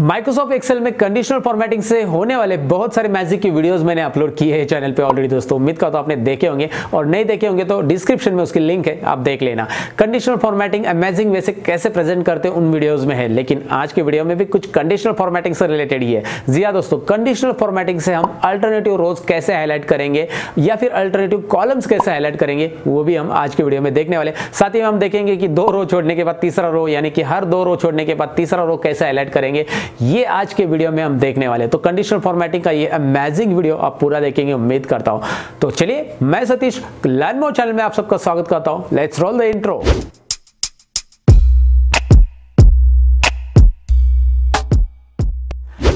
Microsoft Excel में conditional formatting से होने वाले बहुत सारे मैजिक की वीडियोस मैंने अपलोड किए हैं चैनल पे ऑलरेडी दोस्तों उम्मीद करता तो आपने देखे होंगे और नहीं देखे होंगे तो डिस्क्रिप्शन में उसकी लिंक है आप देख लेना कंडीशनल फॉर्मेटिंग अमेजिंग वे से कैसे प्रेजेंट करते हैं उन वीडियोज में है लेकिन आज के वीडियो में भी कुछ कंडीशनल फॉर्मेटिंग से रिलेटेड ही है जिया दोस्तों कंडीशनल फॉर्मेटिंग से हम अल्टरनेटिव रोज कैसे हाईलाइट करेंगे या फिर अल्टरनेटिव कॉलम्स कैसे हाईलाइट करेंगे वो भी हम आज के वीडियो में देखने वाले साथ ही हम देखेंगे कि दो रो छोड़ने के बाद तीसरा रो यानी कि हर दो रो छोड़ने के बाद तीसरा रो कैसे हाईलाइट करेंगे ये आज के वीडियो में हम देखने वाले तो कंडीशनल फॉर्मेटिंग का ये अमेजिंग वीडियो आप पूरा देखेंगे उम्मीद करता हूं तो चलिए मैं सतीश लाइन मोर चैनल में आप सबका स्वागत करता हूं लेट्स रोल द इंट्रो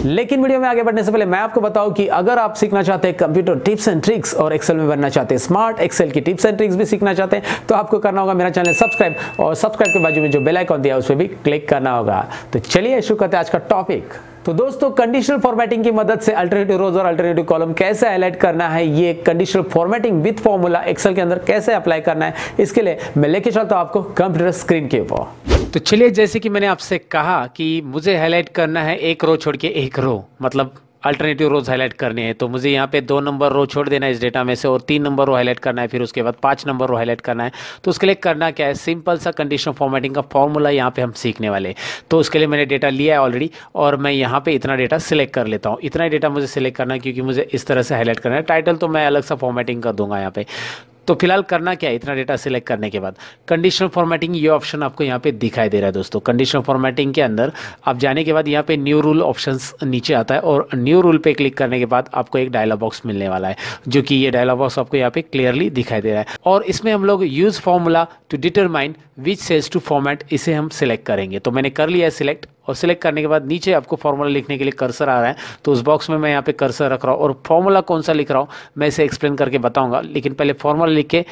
लेकिन वीडियो में आगे बढ़ने से पहले मैं आपको बताऊं कि अगर आप सीखना चाहते हैं कंप्यूटर टिप्स एंड ट्रिक्स और एक्सेल में बनना चाहते हैं स्मार्ट एक्सेल की टिप्स एंड ट्रिक्स भी सीखना चाहते हैं तो आपको करना होगा मेरा चैनल सब्सक्राइब और सब्सक्राइब के बाजू में जो बेलाइकॉन दिया उस पर भी क्लिक करना होगा तो चलिए शुरू करते हैं आज का टॉपिक तो दोस्तों कंडीशनल फॉर्मेटिंग की मदद से अल्टरनेटिव रोज और अल्टरनेटिव कॉलम कैसे हाईलाइट करना है ये conditional formatting with formula Excel के अंदर कैसे अप्लाई करना है इसके लिए मैं लेके चलता हूं आपको कंप्यूटर स्क्रीन के ऊपर तो चलिए जैसे कि मैंने आपसे कहा कि मुझे हाईलाइट करना है एक रो छोड़ के एक रो मतलब अल्टरनेटिव रोज हाईलाइट करने हैं तो मुझे यहाँ पे दो नंबर रो छोड़ देना है इस डेटा में से और तीन नंबर रो हाईलाइट करना है फिर उसके बाद पाँच नंबर रो हाईलाइट करना है तो उसके लिए करना क्या है सिंपल सा कंडीशन फॉर्मेटिंग का फॉर्मूला यहाँ पे हम सीखने वाले तो उसके लिए मैंने डेटा लिया है ऑलरेडी और मैं यहाँ पर इतना डेटा सिलेक्ट कर लेता हूँ इतना डेटा मुझे सिलेक्ट करना है क्योंकि मुझे इस तरह से हाईलाइट करना है टाइटल तो मैं अलग सा फॉर्मेटिंग कर दूंगा यहाँ पर तो फिलहाल करना क्या है इतना डेटा सिलेक्ट करने के बाद कंडीशनल फॉर्मेटिंग ये ऑप्शन आपको यहाँ पे दिखाई दे रहा है दोस्तों कंडीशनल फॉर्मेटिंग के अंदर आप जाने के बाद यहाँ पे न्यू रूल ऑप्शन नीचे आता है और न्यू रूल पे क्लिक करने के बाद आपको एक डायलॉग बॉक्स मिलने वाला है जो कि ये डायलॉग बॉक्स आपको यहाँ पे क्लियरली दिखाई दे रहा है और इसमें हम लोग use formula to determine which cells to format इसे हम सिलेक्ट करेंगे तो मैंने कर लिया है सिलेक्ट और सिलेक्ट करने के बाद नीचे आपको फॉर्मूला लिखने के लिए कर्सर आ रहा है तो उस बॉक्स में मैं यहाँ पे कर्सर रख रहा हूँ और फॉर्मूला कौन सा लिख रहा हूँ मैं इसे एक्सप्लेन करके बताऊँगा लेकिन पहले फॉर्मूला लिख के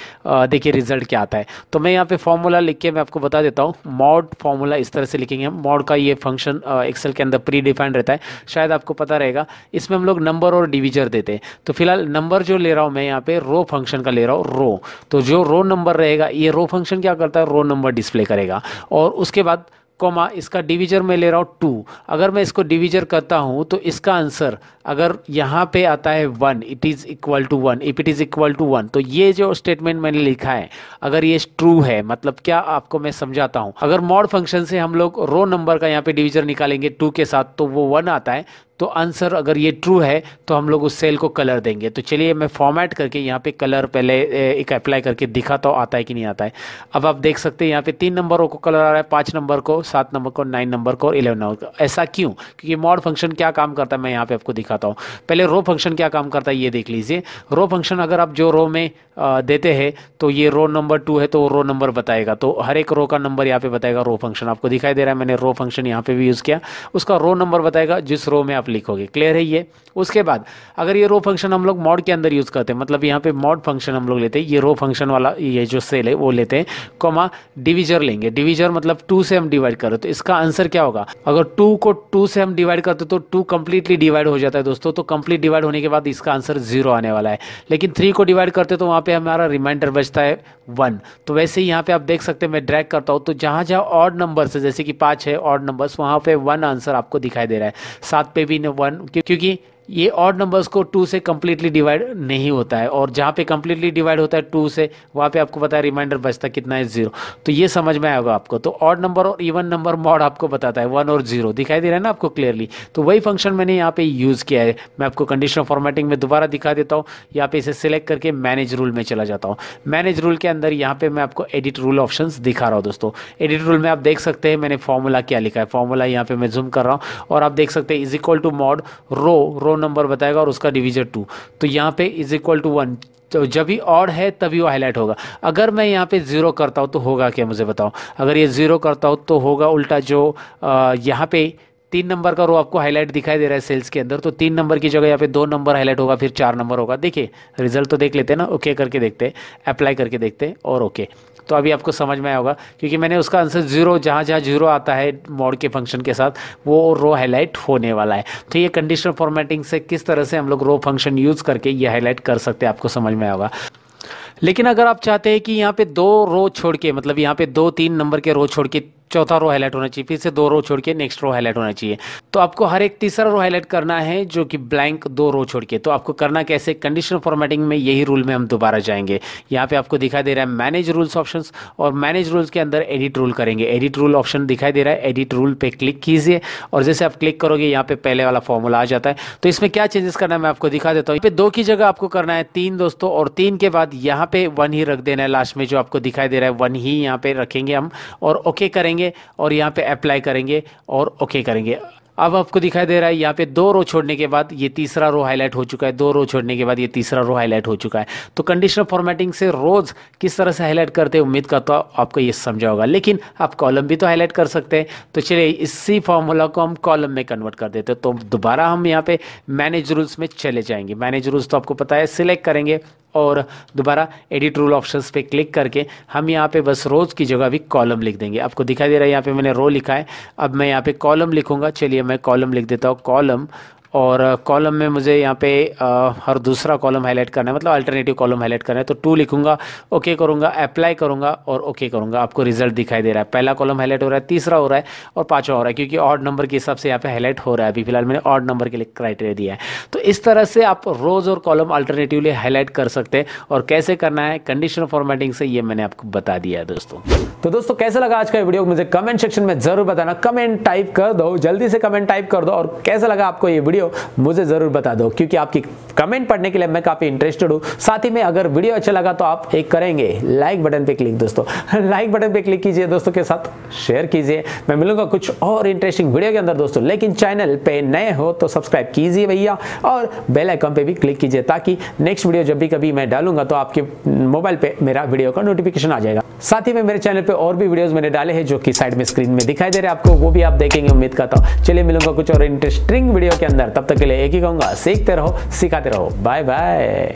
देखिए रिजल्ट क्या आता है तो मैं यहाँ पे फॉर्मूला लिख के मैं आपको बता देता हूँ मॉड फॉर्मूला इस तरह से लिखेंगे हम मॉड का ये फंक्शन एक्सेल के अंदर प्री डिफाइंड रहता है शायद आपको पता रहेगा इसमें हम लोग नंबर और डिविजर देते हैं तो फिलहाल नंबर जो ले रहा हूँ मैं यहाँ पे रो फंक्शन का ले रहा हूँ रो तो जो रो नंबर रहेगा ये रो फंक्शन क्या करता है रो नंबर डिस्प्ले करेगा और उसके बाद कोमा इसका डिवीजर में ले रहा हूँ टू अगर मैं इसको डिवीजर करता हूँ तो इसका आंसर अगर यहाँ पे आता है one it is equal to one if it is equal to one तो ये जो स्टेटमेंट मैंने लिखा है अगर ये ट्रू है मतलब क्या आपको मैं समझाता हूँ अगर मॉड फंक्शन से हम लोग रो नंबर का यहाँ पे डिवीजर निकालेंगे टू के साथ तो वो वन आता है तो आंसर अगर ये ट्रू है तो हम लोग उस सेल को कलर देंगे तो चलिए मैं फॉर्मेट करके यहाँ पे कलर पहले एक अप्लाई करके दिखाता तो हूँ आता है कि नहीं आता है अब आप देख सकते हैं यहाँ पे तीन नंबरों को कलर आ रहा है पाँच नंबर को सात नंबर को नाइन नंबर को और इलेवन नंबर को ऐसा क्यों क्योंकि मॉड फंक्शन क्या काम करता है मैं यहाँ पर आपको दिखाता हूँ पहले रो फंक्शन क्या काम करता है ये देख लीजिए रो फंक्शन अगर आप जो रो में देते हैं तो ये रो नंबर टू है तो रो नंबर बताएगा तो हर एक रो का नंबर यहाँ पर बताएगा रो फंक्शन आपको दिखाई दे रहा है मैंने रो फंक्शन यहाँ पर भी यूज़ किया उसका रो नंबर बताएगा जिस रो में आप आप लिखोगे क्लियर है ये उसके बाद अगर ये रो फंक्शन हम लोग मॉड के अंदर यूज़ करते हैं मतलब यहाँ पे मॉड फंक्शन हम लोग लेते हैं ये रो फंक्शन वाला ये जो सेल है वो लेते हैं कोमा डिविजर लेंगे डिविजर मतलब टू से हम डिवाइड करें तो इसका आंसर क्या होगा अगर टू को टू से हम डिवाइड करते तो टू कंप्लीटली डिवाइड हो जाता है दोस्तों तो कंप्लीट डिवाइड होने के बाद इसका आंसर जीरो आने वाला है लेकिन थ्री को डिवाइड करते तो वहाँ पर हमारा रिमाइंडर बचता है वन तो वैसे ही यहाँ पे आप देख सकते हैं मैं ड्रैक करता हूँ तो जहाँ जहाँ ऑड नंबर्स है जैसे कि पाँच है ऑड नंबर्स वहाँ पे वन आंसर आपको दिखाई दे रहा है सात पे भी विन वन क्योंकि ये ऑड नंबर्स को टू से कम्प्लीटली डिवाइड नहीं होता है और जहाँ पे कम्प्लीटली डिवाइड होता है टू से वहाँ पे आपको पता है रिमाइंडर बचता कितना है जीरो तो ये समझ में आएगा आपको तो ऑड नंबर और इवन नंबर मॉड आपको बताता है वन और जीरो दिखाई दे रहा है ना आपको क्लियरली तो वही फंक्शन मैंने यहाँ पे यूज़ किया है मैं आपको कंडीशनल फॉर्मेटिंग में दोबारा दिखा देता हूँ यहाँ पे इसे सिलेक्ट करके मैनेज रूल में चला जाता हूँ मैनेज रूल के अंदर यहाँ पे मैं आपको एडिट रूल ऑप्शन दिखा रहा हूँ दोस्तों एडिट रूल में आप देख सकते हैं मैंने फॉर्मूला क्या लिखा है फॉर्मूला यहाँ पे मैं जूम कर रहा हूँ और आप देख सकते हैं is equal to mod row row row number बताएगा और उसका डिवीजर टू तो यहाँ पे इज इक्वल टू वन तो जब भी ऑड है तभी वो हाईलाइट होगा अगर मैं यहाँ पे ज़ीरो करता हूँ तो होगा क्या मुझे बताओ अगर ये ज़ीरो करता हूँ तो होगा उल्टा जो यहाँ पे तीन नंबर का रो आपको हाईलाइट दिखाई दे रहा है सेल्स के अंदर तो तीन नंबर की जगह यहाँ पे दो नंबर हाईलाइट होगा फिर चार नंबर होगा देखिए रिजल्ट तो देख लेते हैं ना ओके करके देखते हैं अप्लाई करके देखते हैं और ओके तो अभी आपको समझ में आया होगा क्योंकि मैंने उसका आंसर जीरो जहाँ जहाँ जीरो आता है मोड़ के फंक्शन के साथ वो रो हाईलाइट होने वाला है तो ये कंडीशनल फॉर्मेटिंग से किस तरह से हम लोग रो फंक्शन यूज़ करके ये हाईलाइट कर सकते हैं आपको समझ में आया होगा लेकिन अगर आप चाहते हैं कि यहाँ पे दो रो छोड़ के मतलब यहाँ पे दो तीन नंबर के रो छोड़ के चौथा रो हाईलाइट होना चाहिए फिर से दो रो छोड़ के नेक्स्ट रो हाईलाइट होना चाहिए तो आपको हर एक तीसरा रो हाईलाइट करना है जो कि ब्लैंक दो रो छोड़ के तो आपको करना कैसे कंडीशनल फॉर्मेटिंग में यही रूल में हम दोबारा जाएंगे यहाँ पे आपको दिखाई दे रहा है मैनेज रूल्स ऑप्शन और मैनेज रूल्स के अंदर एडिट रूल करेंगे एडिट रूल ऑप्शन दिखाई दे रहा है एडिट रूल पर क्लिक कीजिए और जैसे आप क्लिक करोगे यहाँ पे पहले वाला फॉर्मूला आ जाता है तो इसमें क्या चेंजेस करना है मैं आपको दिखा देता हूँ यहाँ पे दो की जगह आपको करना है तीन दोस्तों और तीन के बाद यहाँ यहाँ पे वन ही रख देना है लास्ट में जो आपको दिखाई दे रहा है वन ही यहाँ पे रखेंगे हम और ओके okay करेंगे और यहाँ पे अप्लाई करेंगे और ओके okay करेंगे अब आपको दिखाई दे रहा है यहाँ पे दो रो छोड़ने के बाद ये तीसरा रो हाईलाइट हो चुका है दो रो छोड़ने के बाद ये तीसरा रो हाईलाइट हो चुका है तो कंडीशनल फॉर्मेटिंग से रोज़ किस तरह से हाईलाइट करते हैं उम्मीद करता हूँ आपको ये समझा होगा लेकिन आप कॉलम भी तो हाईलाइट कर सकते हैं तो चलिए इसी फॉर्मूला को हम कॉलम में कन्वर्ट कर देते हैं तो दोबारा हम यहाँ पे मैनेज रूल्स में चले जाएंगे मैनेज रूल्स तो आपको पता है सिलेक्ट करेंगे और दोबारा एडिट रूल ऑप्शंस पे क्लिक करके हम यहाँ पे बस रोज़ की जगह भी कॉलम लिख देंगे आपको दिखाई दे रहा है यहाँ पे मैंने रो लिखा है अब मैं यहाँ पे कॉलम लिखूँगा चलिए मैं कॉलम लिख देता हूँ कॉलम और कॉलम में मुझे यहाँ पे हर दूसरा कॉलम हाईलाइट करना है मतलब अल्टरनेटिव कॉलम हाईलाइट करना है तो टू लिखूंगा ओके करूंगा अप्लाई करूंगा और ओके करूंगा आपको रिजल्ट दिखाई दे रहा है पहला कॉलम हाईलाइट हो रहा है तीसरा हो रहा है और पाँचवा हो रहा है क्योंकि ऑड नंबर के हिसाब से यहाँ पे हाईलाइट हो रहा है अभी फिलहाल मैंने ऑड नंबर के लिए क्राइटेरिया दिया है तो इस तरह से आप रोज़ और कॉलम अल्टरनेटिवली हाईलाइट कर सकते हैं और कैसे करना है कंडीशनल फॉर्मेटिंग से ये मैंने आपको बता दिया है दोस्तों तो दोस्तों कैसे लगा आज का वीडियो मुझे कमेंट सेक्शन में जरूर बताना कमेंट टाइप कर दो जल्दी से कमेंट टाइप कर दो और कैसे लगा आपको ये वीडियो हो मुझे ज़रूर बता दो क्योंकि आपकी कमेंट पढ़ने के लिए मैं काफ़ी इंटरेस्टेड हूँ साथ ही में अगर वीडियो अच्छा लगा तो आप एक करेंगे लाइक बटन पे क्लिक दोस्तों लाइक बटन पे क्लिक कीजिए दोस्तों के साथ शेयर कीजिए मैं मिलूंगा कुछ और इंटरेस्टिंग वीडियो के अंदर दोस्तों लेकिन चैनल पे नए हो तो सब्सक्राइब कीजिए भैया और बेल आइकन पे भी क्लिक कीजिए ताकि नेक्स्ट वीडियो जब भी कभी मैं डालूंगा तो आपके मोबाइल पे मेरा वीडियो का नोटिफिकेशन आ जाएगा साथ ही में मेरे चैनल पे और भी वीडियोस मैंने डाले हैं जो कि साइड में स्क्रीन में दिखाई दे रहे हैं आपको वो भी आप देखेंगे उम्मीद करता हूँ चलिए मिलूंगा कुछ और इंटरेस्टिंग वीडियो के अंदर तब तक के लिए एक ही कहूंगा सीखते रहो सिखाते रहो बाय बाय